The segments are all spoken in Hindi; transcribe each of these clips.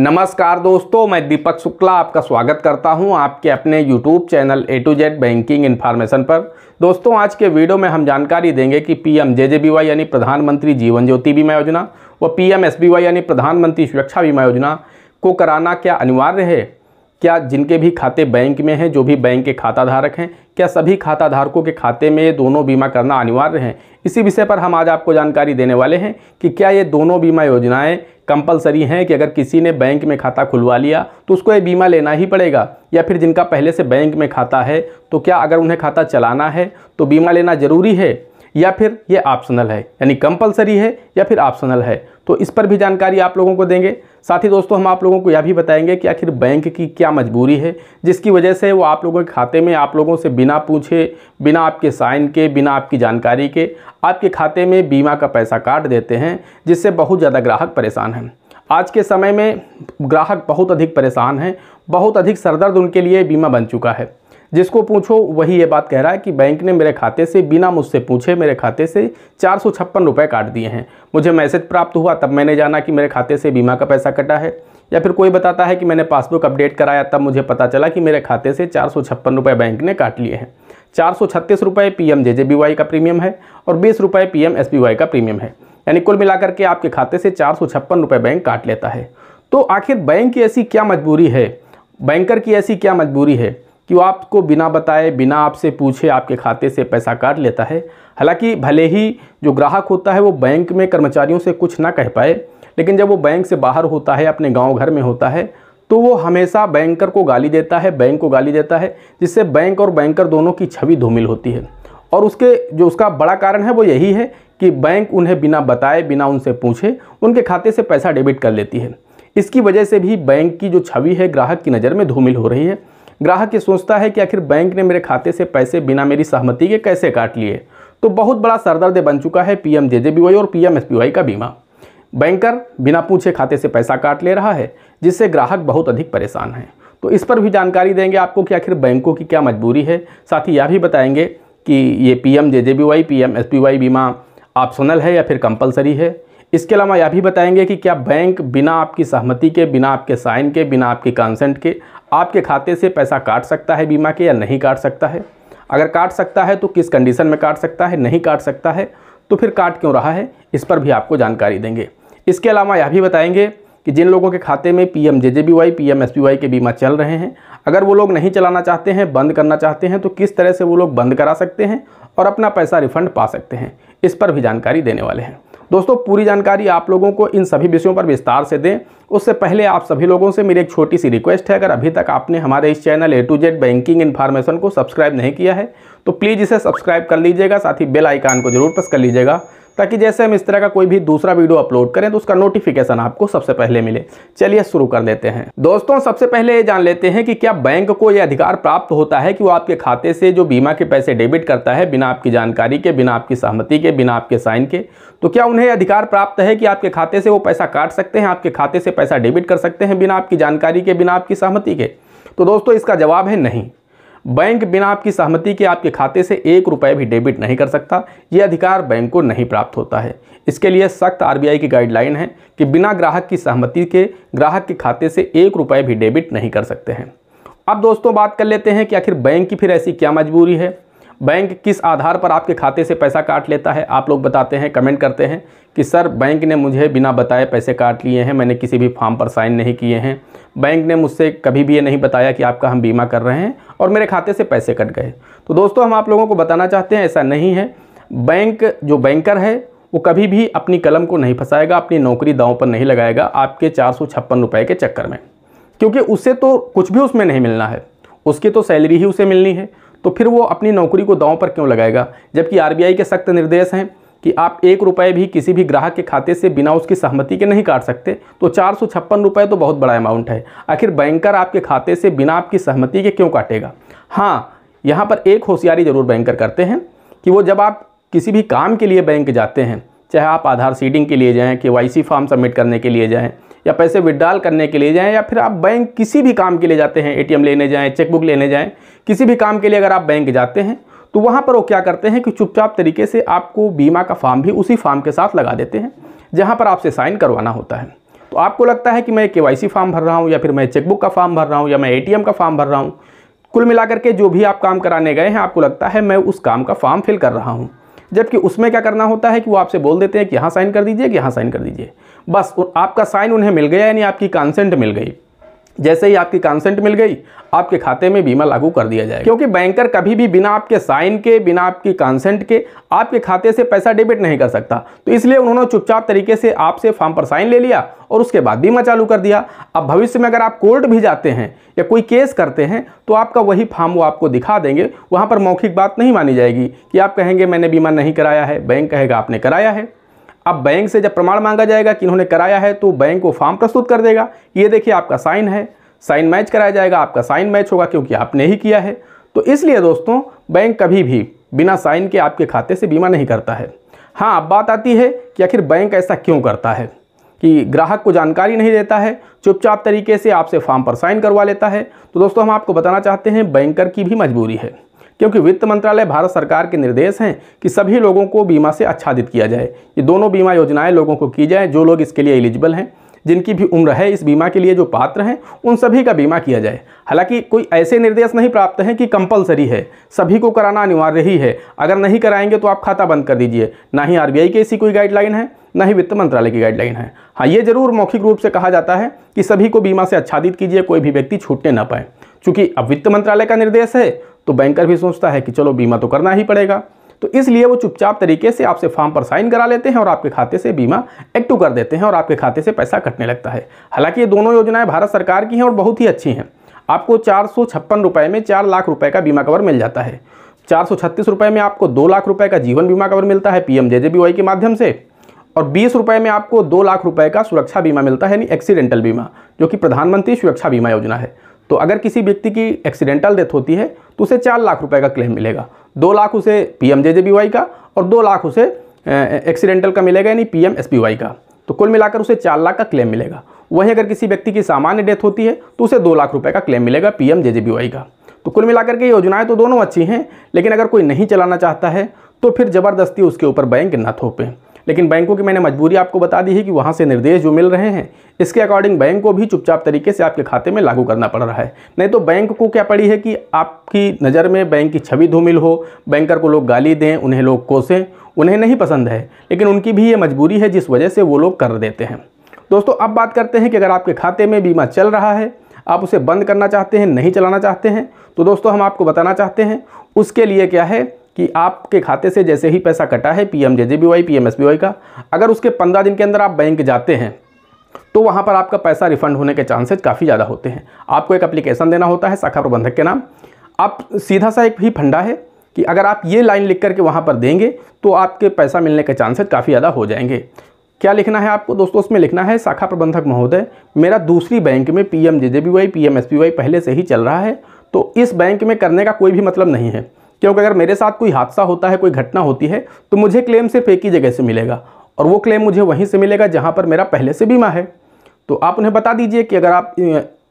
नमस्कार दोस्तों मैं दीपक शुक्ला आपका स्वागत करता हूं आपके अपने YouTube channel A to Z banking information पर दोस्तों आज के वीडियो में हम जानकारी देंगे कि P M J J B Y यानी प्रधानमंत्री जीवन ज्योति बीमा योजना व P M S B Y यानी प्रधानमंत्री सुरक्षा बीमा योजना को कराना क्या अनिवार्य है क्या जिनके भी खाते बैंक में हैं जो भी बैंक के खाता धारक हैं क्या सभी खाता धारकों के खाते में ये दोनों बीमा करना अनिवार्य है इसी विषय पर हम आज आपको जानकारी देने वाले हैं कि क्या ये दोनों बीमा योजनाएं कंपलसरी हैं कि अगर किसी ने बैंक में खाता खुलवा लिया तो उसको ये बीमा लेना ही पड़ेगा या फिर जिनका पहले से बैंक में खाता है तो क्या अगर उन्हें खाता चलाना है तो बीमा लेना ज़रूरी है या फिर ये ऑप्शनल है यानी कंपलसरी है या फिर ऑप्शनल है तो इस पर भी जानकारी आप लोगों को देंगे साथ ही दोस्तों हम आप लोगों को यह भी बताएंगे कि आखिर बैंक की क्या मजबूरी है जिसकी वजह से वो आप लोगों के खाते में आप लोगों से बिना पूछे बिना आपके साइन के बिना आपकी जानकारी के आपके खाते में बीमा का पैसा काट देते हैं जिससे बहुत ज़्यादा ग्राहक परेशान हैं आज के समय में ग्राहक बहुत अधिक परेशान हैं बहुत अधिक सरदर्द उनके लिए बीमा बन चुका है जिसको पूछो वही ये बात कह रहा है कि बैंक ने मेरे खाते से बिना मुझसे पूछे मेरे खाते से चार सौ छप्पन रुपये काट दिए हैं मुझे मैसेज प्राप्त हुआ तब मैंने जाना कि मेरे खाते से बीमा का पैसा कटा है या फिर कोई बताता है कि मैंने पासबुक अपडेट कराया तब मुझे पता चला कि मेरे खाते से चार सौ छप्पन रुपये बैंक ने काट लिए हैं चार सौ छत्तीस रुपये P M J J B Y का प्रीमियम है और बीस रुपये P M S B Y का प्रीमियम है यानी कुल मिलाकर के आपके खाते से चार सौ छप्पन रुपये बैंक काट लेता है तो आखिर बैंक की ऐसी क्या मजबूरी है बैंकर की ऐसी क्या मजबूरी है कि वो आपको बिना बताए बिना आपसे पूछे आपके खाते से पैसा काट लेता है हालांकि भले ही जो ग्राहक होता है वो बैंक में कर्मचारियों से कुछ ना कह पाए लेकिन जब वो बैंक से बाहर होता है अपने गाँव घर में होता है तो वो हमेशा बैंकर को गाली देता है बैंक को गाली देता है जिससे बैंक और बैंकर दोनों की छवि धूमिल होती है और उसके जो उसका बड़ा कारण है वो यही है कि बैंक उन्हें बिना बताए बिना उनसे पूछे उनके खाते से पैसा डेबिट कर लेती है इसकी वजह से भी बैंक की जो छवि है ग्राहक की नज़र में धूमिल हो रही है ग्राहक ये सोचता है कि आखिर बैंक ने मेरे खाते से पैसे बिना मेरी सहमति के कैसे काट लिए तो बहुत बड़ा सरदर्द बन चुका है पी एम और पी एम का बीमा बैंकर बिना पूछे खाते से पैसा काट ले रहा है जिससे ग्राहक बहुत अधिक परेशान है तो इस पर भी जानकारी देंगे आपको कि आखिर बैंकों की क्या मजबूरी है साथ ही यह भी बताएंगे कि ये P M J J B Y P M S P Y बीमा ऑप्शनल है या फिर कंपलसरी है इसके अलावा यह भी बताएंगे कि क्या बैंक बिना आपकी सहमति के बिना आपके साइन के बिना आपके कंसेंट के आपके खाते से पैसा काट सकता है बीमा के या नहीं काट सकता है अगर काट सकता है तो किस कंडीशन में काट सकता है नहीं काट सकता है तो फिर काट क्यों रहा है इस पर भी आपको जानकारी देंगे इसके अलावा यह भी बताएंगे कि जिन लोगों के खाते में P M J J B Y P M S Y के बीमा चल रहे हैं अगर वो लोग नहीं चलाना चाहते हैं बंद करना चाहते हैं तो किस तरह से वो लोग बंद करा सकते हैं और अपना पैसा रिफंड पा सकते हैं इस पर भी जानकारी देने वाले हैं दोस्तों पूरी जानकारी आप लोगों को इन सभी विषयों पर विस्तार से दें उससे पहले आप सभी लोगों से मेरी एक छोटी सी रिक्वेस्ट है अगर अभी तक आपने हमारे इस channel A to Z banking information को सब्सक्राइब नहीं किया है तो प्लीज़ इसे सब्सक्राइब कर लीजिएगा साथ ही बेल आइकान को जरूर प्रेस कर लीजिएगा ताकि जैसे हम इस तरह का कोई भी दूसरा वीडियो अपलोड करें तो उसका नोटिफिकेशन आपको सबसे पहले मिले चलिए शुरू कर देते हैं दोस्तों सबसे पहले ये जान लेते हैं कि क्या बैंक को यह अधिकार प्राप्त होता है कि वो आपके खाते से जो बीमा के पैसे डेबिट करता है बिना आपकी जानकारी के बिना आपकी सहमति के बिना आपके साइन के तो क्या उन्हें अधिकार प्राप्त है कि आपके खाते से वो पैसा काट सकते हैं आपके खाते से पैसा डेबिट कर सकते हैं बिना आपकी जानकारी के बिना आपकी सहमति के तो दोस्तों इसका जवाब है नहीं बैंक बिना आपकी सहमति के आपके खाते से एक रुपये भी डेबिट नहीं कर सकता ये अधिकार बैंक को नहीं प्राप्त होता है इसके लिए सख्त आरबीआई की गाइडलाइन है कि बिना ग्राहक की सहमति के ग्राहक के खाते से एक रुपये भी डेबिट नहीं कर सकते हैं अब दोस्तों बात कर लेते हैं कि आखिर बैंक की फिर ऐसी क्या मजबूरी है बैंक किस आधार पर आपके खाते से पैसा काट लेता है आप लोग बताते हैं कमेंट करते हैं कि सर बैंक ने मुझे बिना बताए पैसे काट लिए हैं मैंने किसी भी फॉर्म पर साइन नहीं किए हैं बैंक ने मुझसे कभी भी ये नहीं बताया कि आपका हम बीमा कर रहे हैं और मेरे खाते से पैसे कट गए तो दोस्तों हम आप लोगों को बताना चाहते हैं ऐसा नहीं है बैंक जो बैंकर है वो कभी भी अपनी कलम को नहीं फंसाएगा अपनी नौकरी दाव पर नहीं लगाएगा आपके चार सौ छप्पन रुपये के चक्कर में क्योंकि उससे तो कुछ भी उसमें नहीं मिलना है उसकी तो सैलरी ही उसे मिलनी है तो फिर वो अपनी नौकरी को दाव पर क्यों लगाएगा जबकि आरबीआई के सख्त निर्देश हैं कि आप एक रुपये भी किसी भी ग्राहक के खाते से बिना उसकी सहमति के नहीं काट सकते तो चार सौ छप्पन रुपये तो बहुत बड़ा अमाउंट है आखिर बैंकर आपके खाते से बिना आपकी सहमति के क्यों काटेगा हाँ यहाँ पर एक होशियारी ज़रूर बैंकर करते हैं कि वो जब आप किसी भी काम के लिए बैंक जाते हैं चाहे आप आधार सीडिंग के लिए जाएँ के वाई फॉर्म सबमिट करने के लिए जाएँ या पैसे विड्रॉल करने के लिए जाएँ या फिर आप बैंक किसी भी काम के लिए जाते हैं ए लेने जाएँ चेकबुक लेने जाएँ किसी भी काम के लिए अगर आप बैंक जाते हैं तो वहाँ पर वो क्या करते हैं कि चुपचाप तरीके से आपको बीमा का फॉर्म भी उसी फॉर्म के साथ लगा देते हैं जहाँ पर आपसे साइन करवाना होता है तो आपको लगता है कि मैं के फॉर्म भर रहा हूँ या फिर मैं चेकबुक का फॉर्म भर रहा हूँ या मैं ए का फॉर्म भर रहा हूँ कुल मिलाकर के जो भी आप काम कराने गए हैं आपको लगता है मैं उस काम का फॉर्म फिल कर रहा हूँ जबकि उसमें क्या करना होता है कि वो आपसे बोल देते हैं कि यहाँ साइन कर दीजिए कि यहाँ साइन कर दीजिए बस आपका साइन उन्हें मिल गया यानी आपकी कंसेंट मिल गई जैसे ही आपकी कंसेंट मिल गई आपके खाते में बीमा लागू कर दिया जाएगा क्योंकि बैंकर कभी भी बिना आपके साइन के बिना आपकी कंसेंट के आपके खाते से पैसा डेबिट नहीं कर सकता तो इसलिए उन्होंने चुपचाप तरीके से आपसे फॉर्म पर साइन ले लिया और उसके बाद बीमा चालू कर दिया अब भविष्य में अगर आप कोर्ट भी जाते हैं या कोई केस करते हैं तो आपका वही फॉर्म वो आपको दिखा देंगे वहाँ पर मौखिक बात नहीं मानी जाएगी कि आप कहेंगे मैंने बीमा नहीं कराया है बैंक कहेगा आपने कराया है अब बैंक से जब प्रमाण मांगा जाएगा कि इन्होंने कराया है तो बैंक वो फॉर्म प्रस्तुत कर देगा ये देखिए आपका साइन है साइन मैच कराया जाएगा आपका साइन मैच होगा क्योंकि आपने ही किया है तो इसलिए दोस्तों बैंक कभी भी बिना साइन के आपके खाते से बीमा नहीं करता है हाँ अब बात आती है कि आखिर बैंक ऐसा क्यों करता है कि ग्राहक को जानकारी नहीं देता है चुपचाप तरीके से आपसे फॉर्म पर साइन करवा लेता है तो दोस्तों हम आपको बताना चाहते हैं बैंकर की भी मजबूरी है क्योंकि वित्त मंत्रालय भारत सरकार के निर्देश हैं कि सभी लोगों को बीमा से आच्छादित किया जाए ये दोनों बीमा योजनाएं लोगों को की जाए जो लोग इसके लिए एलिजिबल हैं जिनकी भी उम्र है इस बीमा के लिए जो पात्र हैं उन सभी का बीमा किया जाए हालांकि कोई ऐसे निर्देश नहीं प्राप्त हैं कि कंपलसरी है सभी को कराना अनिवार्य ही है अगर नहीं कराएंगे तो आप खाता बंद कर दीजिए ना ही आर की ऐसी कोई गाइडलाइन है ना ही वित्त मंत्रालय की गाइडलाइन है हाँ ये जरूर मौखिक रूप से कहा जाता है कि सभी को बीमा से आच्छादित कीजिए कोई भी व्यक्ति छूटने ना पाए चूँकि अब वित्त मंत्रालय का निर्देश है तो बैंकर भी सोचता है कि चलो बीमा तो करना ही पड़ेगा तो इसलिए वो चुपचाप तरीके से आपसे फॉर्म पर साइन करा लेते हैं और आपके खाते से बीमा एक्टिव कर देते हैं और आपके खाते से पैसा कटने लगता है हालांकि ये दोनों योजनाएं भारत सरकार की हैं और बहुत ही अच्छी हैं आपको चार सौ छप्पन में चार लाख रुपए का बीमा कवर मिल जाता है चार सौ छत्तीस में आपको दो लाख रुपये का जीवन बीमा कवर मिलता है पी के माध्यम से और बीस रुपये में आपको दो लाख रुपये का सुरक्षा बीमा मिलता है यानी एक्सीडेंटल बीमा जो कि प्रधानमंत्री सुरक्षा बीमा योजना है तो अगर किसी व्यक्ति की एक्सीडेंटल डेथ होती है तो उसे चार लाख रुपए का क्लेम मिलेगा दो लाख उसे पी एम का और दो लाख उसे एक्सीडेंटल का मिलेगा यानी पी एम का तो कुल मिलाकर उसे चार लाख का क्लेम मिलेगा वहीं अगर किसी व्यक्ति की सामान्य डेथ होती है तो उसे दो लाख रुपये का क्लेम मिलेगा पी एम का तो कुल मिलाकर के योजनाएं तो दोनों अच्छी हैं लेकिन अगर कोई नहीं चलाना चाहता है तो फिर ज़बरदस्ती उसके ऊपर बैंक न थोपें लेकिन बैंकों की मैंने मजबूरी आपको बता दी है कि वहाँ से निर्देश जो मिल रहे हैं इसके अकॉर्डिंग बैंक को भी चुपचाप तरीके से आपके खाते में लागू करना पड़ रहा है नहीं तो बैंक को क्या पड़ी है कि आपकी नज़र में बैंक की छवि धूमिल हो बैंकर को लोग गाली दें उन्हें लोग कोसें उन्हें नहीं पसंद है लेकिन उनकी भी ये मजबूरी है जिस वजह से वो लोग कर देते हैं दोस्तों अब बात करते हैं कि अगर आपके खाते में बीमा चल रहा है आप उसे बंद करना चाहते हैं नहीं चलाना चाहते हैं तो दोस्तों हम आपको बताना चाहते हैं उसके लिए क्या है कि आपके खाते से जैसे ही पैसा कटा है P M J J B Y P M S Y का अगर उसके पंद्रह दिन के अंदर आप बैंक जाते हैं तो वहाँ पर आपका पैसा रिफंड होने के चांसेज काफ़ी ज़्यादा होते हैं आपको एक अप्लीकेशन देना होता है शाखा प्रबंधक के नाम आप सीधा सा एक ही फंडा है कि अगर आप ये लाइन लिख करके वहाँ पर देंगे तो आपके पैसा मिलने के चांसेज काफ़ी ज़्यादा हो जाएंगे क्या लिखना है आपको दोस्तों उसमें लिखना है शाखा प्रबंधक महोदय मेरा दूसरी बैंक में P M J J B Y P M S Y पहले से ही चल रहा है तो इस बैंक में करने का कोई भी मतलब नहीं है क्योंकि अगर मेरे साथ कोई हादसा होता है कोई घटना होती है तो मुझे क्लेम सिर्फ एक ही जगह से मिलेगा और वो क्लेम मुझे वहीं से मिलेगा जहाँ पर मेरा पहले से बीमा है तो आप उन्हें बता दीजिए कि अगर आप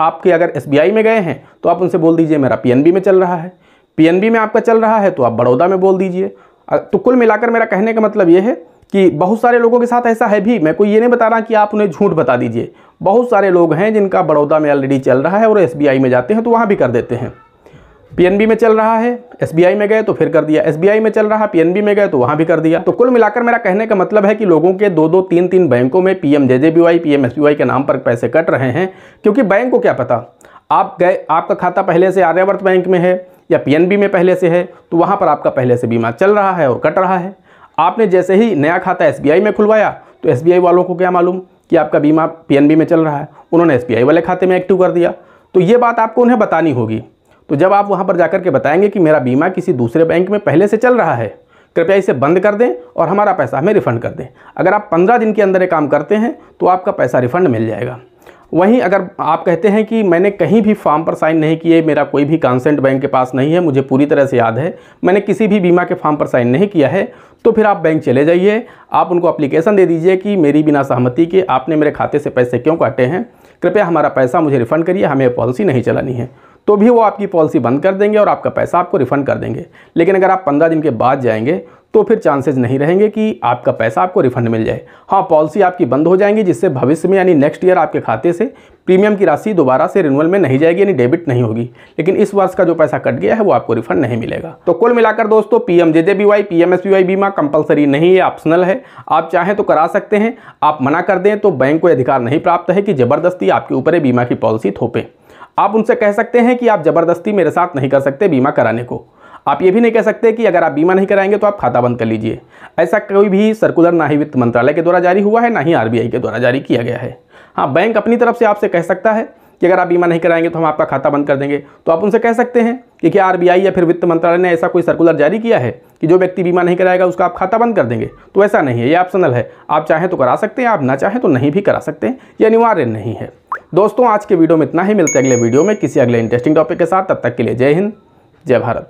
आपके अगर एस में गए हैं तो आप उनसे बोल दीजिए मेरा पी में चल रहा है पी में आपका चल रहा है तो आप बड़ौदा में बोल दीजिए तो कुल मिलाकर मेरा कहने का मतलब ये है कि बहुत सारे लोगों के साथ ऐसा है भी मैं कोई ये नहीं बता रहा कि आप उन्हें झूठ बता दीजिए बहुत सारे लोग हैं जिनका बड़ौदा में ऑलरेडी चल रहा है और एस में जाते हैं तो वहाँ भी कर देते हैं पीएनबी में चल रहा है एसबीआई में गए तो फिर कर दिया एसबीआई में चल रहा पीएनबी में गए तो वहाँ भी कर दिया तो कुल मिलाकर मेरा कहने का मतलब है कि लोगों के दो दो तीन तीन बैंकों में पीएम जेजेबीवाई पीएमएसबीवाई के नाम पर पैसे कट रहे हैं क्योंकि बैंक को क्या पता आप गए आपका खाता पहले से आर्यावर्त बैंक में है या पी में पहले से है तो वहाँ पर आपका पहले से बीमा चल रहा है और कट रहा है आपने जैसे ही नया खाता एस में खुलवाया तो एस वालों को क्या मालूम कि आपका बीमा पी में चल रहा है उन्होंने एस वाले खाते में एक्टिव कर दिया तो ये बात आपको उन्हें बतानी होगी तो जब आप वहाँ पर जाकर के बताएंगे कि मेरा बीमा किसी दूसरे बैंक में पहले से चल रहा है कृपया इसे बंद कर दें और हमारा पैसा हमें रिफ़ंड कर दें अगर आप पंद्रह दिन के अंदर ये काम करते हैं तो आपका पैसा रिफ़ंड मिल जाएगा वहीं अगर आप कहते हैं कि मैंने कहीं भी फॉर्म पर साइन नहीं किए मेरा कोई भी कंसेंट बैंक के पास नहीं है मुझे पूरी तरह से याद है मैंने किसी भी बीमा के फॉर्म पर साइन नहीं किया है तो फिर आप बैंक चले जाइए आप उनको अप्लीकेशन दे दीजिए कि मेरी बिना सहमति के आपने मेरे खाते से पैसे क्यों काटे हैं कृपया हमारा पैसा मुझे रिफ़ंड करिए हमें पॉलिसी नहीं चलानी है तो भी वो आपकी पॉलिसी बंद कर देंगे और आपका पैसा आपको रिफ़ंड कर देंगे लेकिन अगर आप पंद्रह दिन के बाद जाएंगे तो फिर चांसेस नहीं रहेंगे कि आपका पैसा आपको रिफंड मिल जाए हाँ पॉलिसी आपकी बंद हो जाएंगी जिससे भविष्य में यानी नेक्स्ट ईयर आपके खाते से प्रीमियम की राशि दोबारा से रिन्यूअल में नहीं जाएगी यानी डेबिट नहीं होगी लेकिन इस वर्ष का जो पैसा कट गया है वो आपको रिफंड नहीं मिलेगा तो कुल मिलाकर दोस्तों P M J J B Y P M S B Y बीमा कंपलसरी नहीं है ऑप्शनल है आप चाहें तो करा सकते हैं आप मना कर दें तो बैंक को अधिकार नहीं प्राप्त है कि ज़बरदस्ती आपके ऊपर बीमा की पॉलिसी थोपें आप उनसे कह सकते हैं कि आप ज़बरदस्ती मेरे साथ नहीं कर सकते बीमा कराने को आप ये भी नहीं कह सकते कि अगर आप बीमा नहीं कराएंगे तो आप खाता बंद कर लीजिए ऐसा कोई भी सर्कुलर ना ही वित्त मंत्रालय के द्वारा जारी हुआ है ना ही आरबीआई के द्वारा जारी किया गया है हाँ बैंक अपनी तरफ से आपसे कह सकता है कि अगर आप बीमा नहीं कराएंगे तो हम आपका खाता बंद कर देंगे तो आप उनसे कह सकते हैं कि क्या आर या फिर वित्त मंत्रालय ने ऐसा कोई सर्कुलर जारी किया है कि जो व्यक्ति बीमा नहीं कराएगा उसका आप खाता बंद कर देंगे तो ऐसा नहीं है ये ऑप्शनल है आप चाहें तो करा सकते हैं आप ना चाहें तो नहीं भी करा सकते हैं ये अनिवार्य नहीं है दोस्तों आज के वीडियो में इतना ही मिलते अगले वीडियो में किसी अगले इंटरेस्टिंग टॉपिक के साथ तब तक के लिए जय हिंद जय भारत